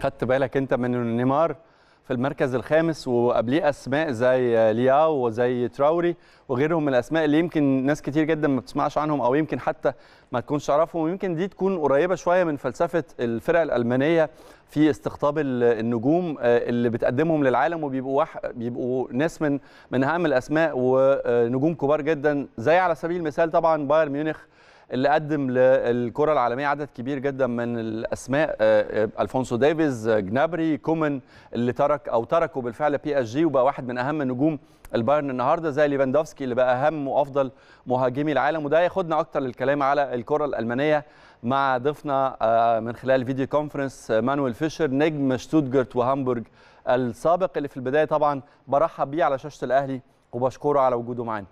خدت بالك انت من نيمار في المركز الخامس وقبليه اسماء زي لياو وزي تراوري وغيرهم من الاسماء اللي يمكن ناس كتير جدا ما بتسمعش عنهم او يمكن حتى ما تكونش تعرفهم ويمكن دي تكون قريبه شويه من فلسفه الفرق الالمانيه في استقطاب النجوم آه، اللي بتقدمهم للعالم وبيبقوا وح... بيبقوا ناس من من اهم الاسماء ونجوم آه، كبار جدا زي على سبيل المثال طبعا بايرن ميونخ اللي قدم للكره العالميه عدد كبير جدا من الاسماء آه، آه، الفونسو ديفيز آه، جنابري كومن اللي ترك او تركوا بالفعل بي اس جي وبقى واحد من اهم نجوم البايرن النهارده زي ليفاندوفسكي اللي بقى اهم وافضل مهاجمي العالم وده ياخدنا اكتر للكلام على الكره الالمانيه مع ضيفنا من خلال فيديو كونفرنس مانويل فيشر نجم شتوتغارت وهامبورغ السابق اللي في البدايه طبعا برحب بيه على شاشه الاهلي وبشكره على وجوده معانا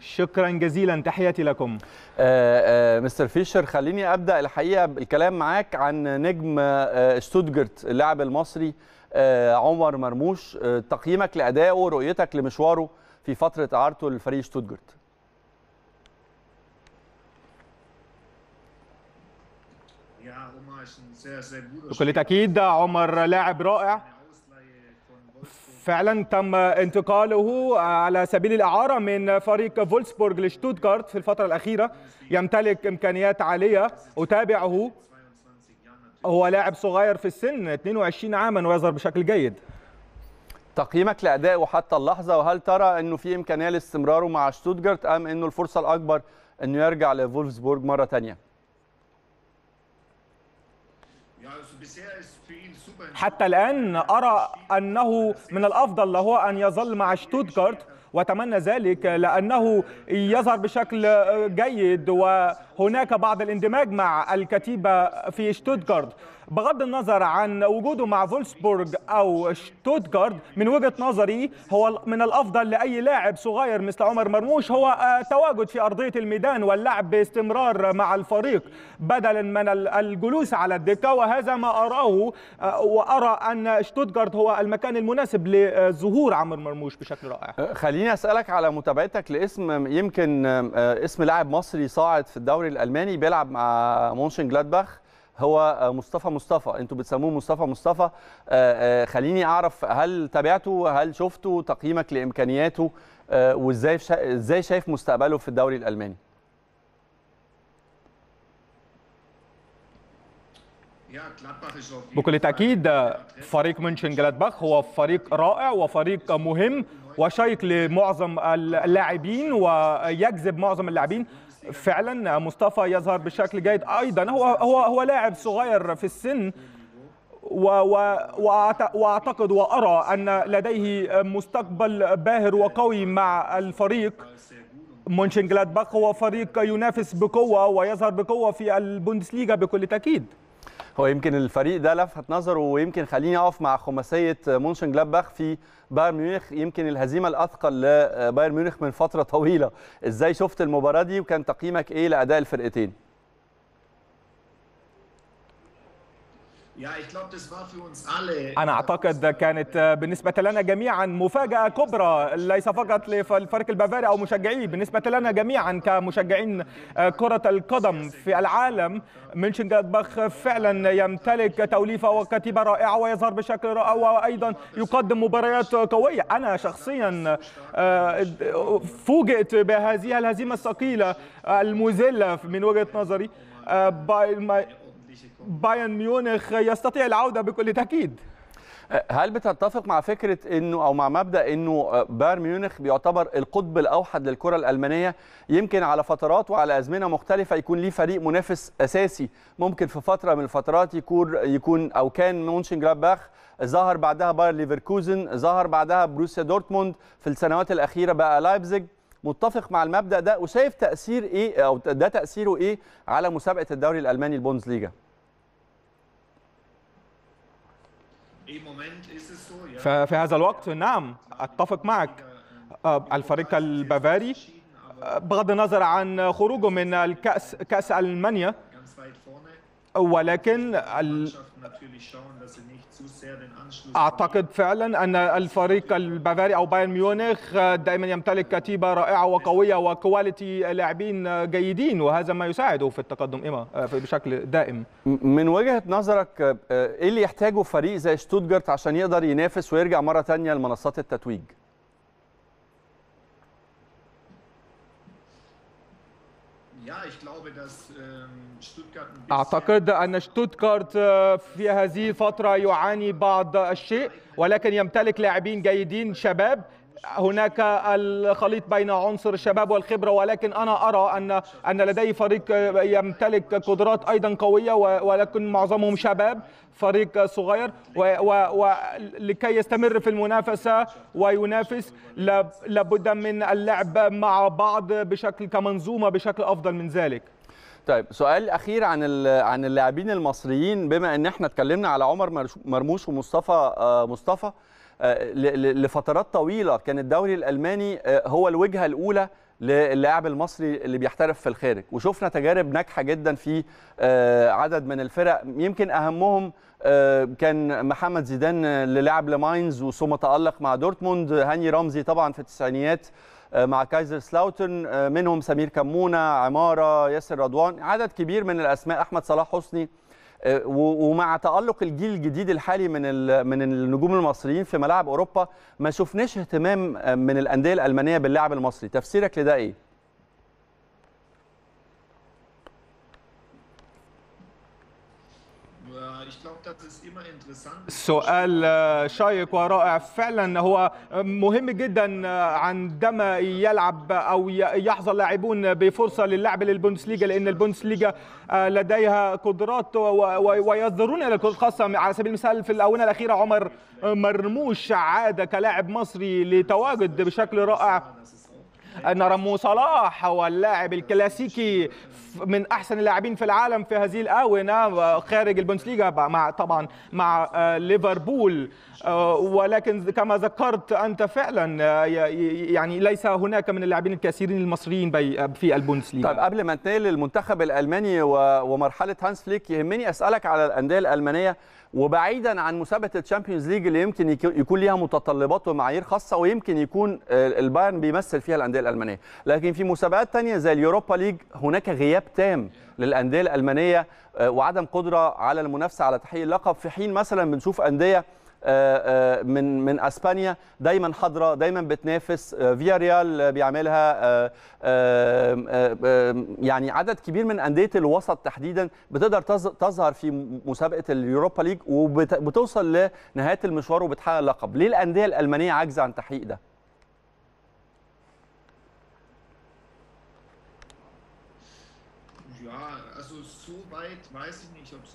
شكرا جزيلا تحياتي لكم آآ آه، آآ آه، مستر فيشر خليني ابدا الحقيقه الكلام معاك عن نجم آه، شتوتجرت اللاعب المصري عمر مرموش تقييمك لادائه رؤيتك لمشواره في فتره اعارته لفريق شتوتجرت بكل تاكيد عمر لاعب رائع فعلا تم انتقاله على سبيل الإعارة من فريق فولسبورغ لشتوتغارت في الفترة الأخيرة يمتلك إمكانيات عالية أتابعه هو لاعب صغير في السن 22 عاما ويظهر بشكل جيد تقييمك لأدائه حتى اللحظة وهل ترى أنه في إمكانية لاستمراره مع شتوتغارت أم أنه الفرصة الأكبر أنه يرجع لفولسبورغ مرة ثانيه حتى الآن أرى أنه من الأفضل له أن يظل مع شتوتغارت وأتمنى ذلك لأنه يظهر بشكل جيد و هناك بعض الاندماج مع الكتيبة في شتوتغارت بغض النظر عن وجوده مع فولسبورغ أو شتوتغارت من وجهة نظري هو من الأفضل لأي لاعب صغير مثل عمر مرموش هو آه، تواجد في أرضية الميدان واللعب باستمرار مع الفريق بدلا من الجلوس على الدكة وهذا ما أراه آه، وأرى أن شتوتغارت هو المكان المناسب لظهور عمر مرموش بشكل رائع آه، خليني أسألك على متابعتك لاسم يمكن اسم لاعب مصري صاعد في الدوري الدوري الالماني بيلعب مع مونشن جلادباخ هو آه، مصطفى مصطفى انتوا بتسموه مصطفى مصطفى آه، آه، خليني اعرف هل تابعته هل شفته تقييمك لامكانياته وازاي ازاي شايف مستقبله في الدوري الالماني بكل تأكيد فريق مونشن جلادباخ هو فريق رائع وفريق مهم وشيق لمعظم اللاعبين ويجذب معظم اللاعبين فعلا مصطفى يظهر بشكل جيد ايضا هو هو هو لاعب صغير في السن واعتقد وارى ان لديه مستقبل باهر وقوي مع الفريق مونشنجلادباخ هو فريق ينافس بقوه ويظهر بقوه في البوندسليغا بكل تاكيد هو يمكن الفريق ده لفت نظره ويمكن خليني اقف مع خماسيه مونشن جلاباخ في بايرن ميونخ يمكن الهزيمه الاثقل لبايرن ميونخ من فتره طويله ازاي شفت المباراه دي وكان تقييمك ايه لاداء الفرقتين Äh, أنا أعتقد كانت آه، بالنسبة لنا جميعا مفاجأة كبرى ليس فقط للفريق البافاري أو مشجعيه بالنسبة لنا جميعا كمشجعين آه، كرة القدم في العالم منشن جادباخ فعلا يمتلك توليفة وكتيبة رائعة ويظهر بشكل رائع وأيضا يقدم مباريات قوية أنا شخصيا آه، فوجئت بهذه الهزيمة الثقيلة المذلة من وجهة نظري بايرن ميونخ يستطيع العوده بكل تاكيد أه، هل بتتفق مع فكره انه او مع مبدا انه أه، بايرن ميونخ بيعتبر القطب الاوحد للكره الالمانيه يمكن على فترات وعلى ازمنه مختلفه يكون ليه فريق منافس اساسي ممكن في فتره من الفترات يكون يكون او كان مونشن جلاباخ ظهر بعدها باير ليفركوزن ظهر بعدها بروسيا دورتموند في السنوات الاخيره بقى لايبزيج متفق مع المبدا ده وشايف تاثير ايه او ده تاثيره ايه على مسابقه الدوري الالماني البوندسليجا ففي هذا الوقت نعم أتفق معك آه، الفريق البافاري آه، بغض النظر عن خروجه من الكأس كأس ألمانيا ولكن اعتقد فعلا ان الفريق البافاري او بايرن ميونخ دائما يمتلك كتيبه رائعه وقويه وكواليتي لاعبين جيدين وهذا ما يساعده في التقدم إما بشكل دائم من وجهه نظرك آه، ايه اللي يحتاجه فريق زي شتوتجارت عشان يقدر ينافس ويرجع مره ثانيه لمنصات التتويج Ähm, أعتقد أن شتوتغارت آه، في هذه الفترة يعاني بعض الشيء ولكن يمتلك لاعبين جيدين شباب هناك الخليط بين عنصر الشباب والخبره ولكن انا ارى ان ان لدي فريق يمتلك قدرات ايضا قويه ولكن معظمهم شباب فريق صغير ولكي يستمر في المنافسه وينافس لابد من اللعب مع بعض بشكل كمنظومه بشكل افضل من ذلك طيب سؤال اخير عن عن اللاعبين المصريين بما ان احنا اتكلمنا على عمر مرموش ومصطفى آه، مصطفى آه، لفترات طويله كان الدوري الالماني آه، هو الوجهه الاولى للاعب المصري اللي بيحترف في الخارج وشفنا تجارب ناجحه جدا في آه، عدد من الفرق يمكن اهمهم كان محمد زيدان اللي لعب لماينز وثم تالق مع دورتموند هاني رمزي طبعا في التسعينيات مع كايزر سلاوتن منهم سمير كمونه عماره ياسر رضوان عدد كبير من الاسماء احمد صلاح حسني آه، ومع تالق الجيل الجديد الحالي من من النجوم المصريين في ملاعب اوروبا ما شفناش اهتمام آه، من الانديه الالمانيه باللاعب المصري تفسيرك لده ايه سؤال آه، شيق ورائع فعلا هو آه، مهم جدا آه، عندما يلعب او يحظى اللاعبون بفرصه للعب للبوندسليجا لان البوندسليجا لديها قدرات ويصدرون الى الكره خاصه على سبيل المثال في الاونه الاخيره عمر مرموش عاد كلاعب مصري لتواجد بشكل رائع نرى صلاح هو اللاعب الكلاسيكي من احسن اللاعبين في العالم في هذه الاونه خارج البوندسليغا مع طبعا مع آه، ليفربول آه، ولكن كما ذكرت انت فعلا آه، يعني ليس هناك من اللاعبين الكثيرين المصريين في البوندسليغا طيب قبل ما ننتقل للمنتخب الالماني ومرحله هانس فليك يهمني اسالك على الانديه الالمانيه وبعيدا عن مسابقه الشامبيونز ليج اللي يمكن يكون ليها متطلبات ومعايير خاصه ويمكن يكون آه، البايرن بيمثل فيها الانديه الالمانيه لكن في مسابقات ثانيه زي اليوروبا ليج هناك غياب تام للانديه الالمانيه آه، وعدم قدره على المنافسه على تحقيق اللقب في حين مثلا بنشوف انديه آه، آه، من من اسبانيا دايما حاضره دايما بتنافس آه، فيا ريال بيعملها يعني عدد كبير من انديه الوسط تحديدا بتقدر تظهر في مسابقه اليوروبا ليج وبتوصل لنهايه المشوار وبتحقق لقب ليه الانديه الالمانيه عاجزه عن تحقيق ده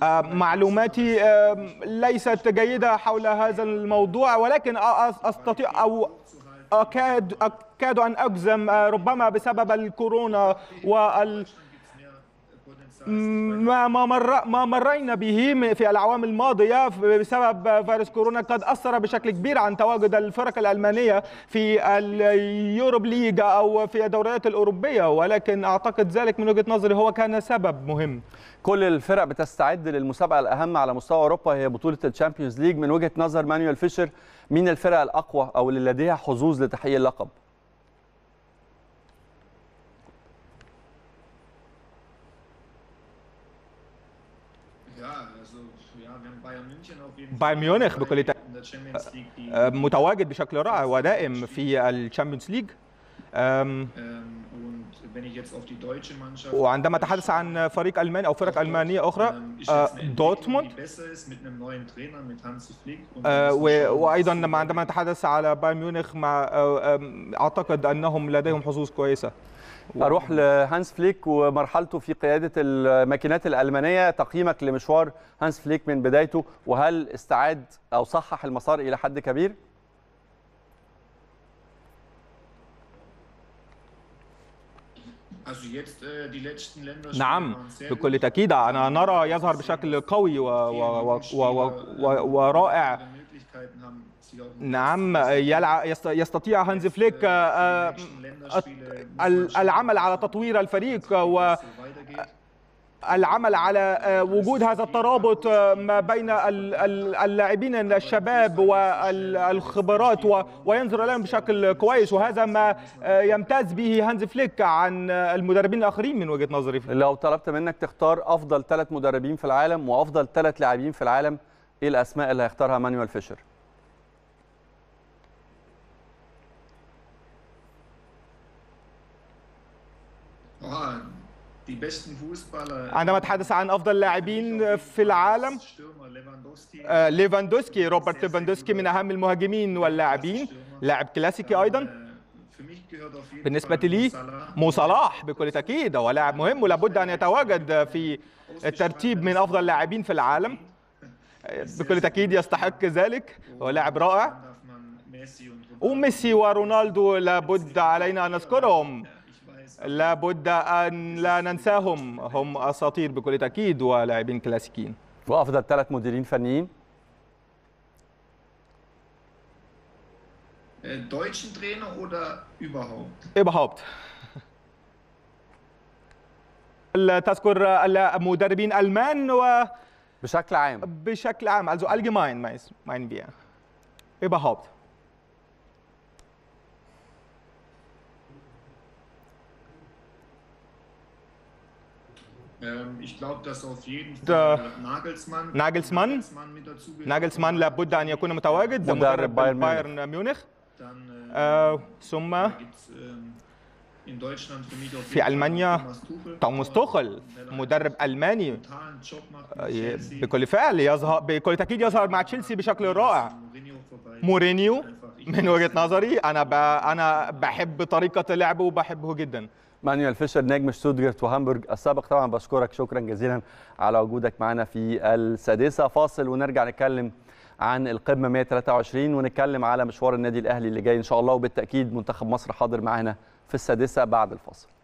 آه، معلوماتي آه، ليست جيدة حول هذا الموضوع ولكن أستطيع أو أكاد أكاد أن أجزم آه، ربما بسبب الكورونا وال ما ما مر ما مرينا به في الاعوام الماضيه بسبب فيروس كورونا قد اثر بشكل كبير عن تواجد الفرق الالمانيه في اليوروب ليج او في الدوريات الاوروبيه ولكن اعتقد ذلك من وجهه نظري هو كان سبب مهم كل الفرق بتستعد للمسابقه الاهم على مستوى اوروبا هي بطوله الشامبيونز ليج من وجهه نظر مانويل فيشر مين الفرق الاقوى او اللي لديها حظوظ لتحقيق اللقب بايرن ميونخ بكل تأكيد متواجد بشكل رائع ودائم في الشامبيونز ليج وعندما اتحدث عن فريق الماني او فرق المانيه اخرى دورتموند وايضا عندما نتحدث على بايرن ميونخ مع اعتقد انهم لديهم حظوظ كويسه اروح لهانس فليك ومرحلته في قياده الماكينات الالمانيه تقييمك لمشوار هانس فليك من بدايته وهل استعاد او صحح المسار الى حد كبير؟ نعم بكل تأكيد أنا نرى يظهر بشكل قوي ورائع طيب، نعم, نعم، يستطيع هانز فليك uh, آه، آه، آه، العمل على تطوير uh, الفريق و العمل على uh, وجود هذا الترابط ما بين اللاعبين الشباب والخبرات وينظر لهم بشكل كويس وهذا ما يمتاز به هانز فليك عن المدربين الاخرين من وجهه نظري لو طلبت منك تختار افضل ثلاث مدربين في العالم وافضل ثلاث لاعبين في العالم ايه الاسماء اللي هيختارها مانويل فيشر عندما أتحدث عن أفضل لاعبين في العالم ليفاندوسكي آه، روبرت ليفاندوسكي من أهم المهاجمين واللاعبين لاعب كلاسيكي آه، أيضا بالنسبة لي مو صلاح بكل تأكيد هو لاعب مهم ولابد أن يتواجد في الترتيب من أفضل اللاعبين في العالم بكل تأكيد يستحق ذلك هو لاعب رائع وميسي ورونالدو لابد علينا أن نذكرهم لابد أن لا ننساهم هم أساطير بكل تأكيد ولاعبين كلاسيكيين وأفضل ثلاث مديرين فنيين äh, deutschen Trainer oder überhaupt? Überhaupt. تذكر المدربين المان و بشكل عام بشكل عام also allgemein meinen wir überhaupt Ähm, ich glaube, dass auf jeden Fall Nagelsmann Nagelsmann Nagelsmann لابد أن يكون متواجد مدرب بايرن ميونخ ثم في ألمانيا توماس توخل مدرب ألماني بكل فعل يظهر بكل تأكيد يظهر مع تشيلسي بشكل رائع مورينيو من وجهة نظري أنا أنا بحب طريقة لعبه وبحبه جدا مانويل فيشر نجم شتوتغارت وهامبورغ السابق طبعا بشكرك شكرا جزيلا على وجودك معنا في السادسه فاصل ونرجع نتكلم عن القمه 123 ونتكلم على مشوار النادي الاهلي اللي جاي ان شاء الله وبالتاكيد منتخب مصر حاضر معنا في السادسه بعد الفاصل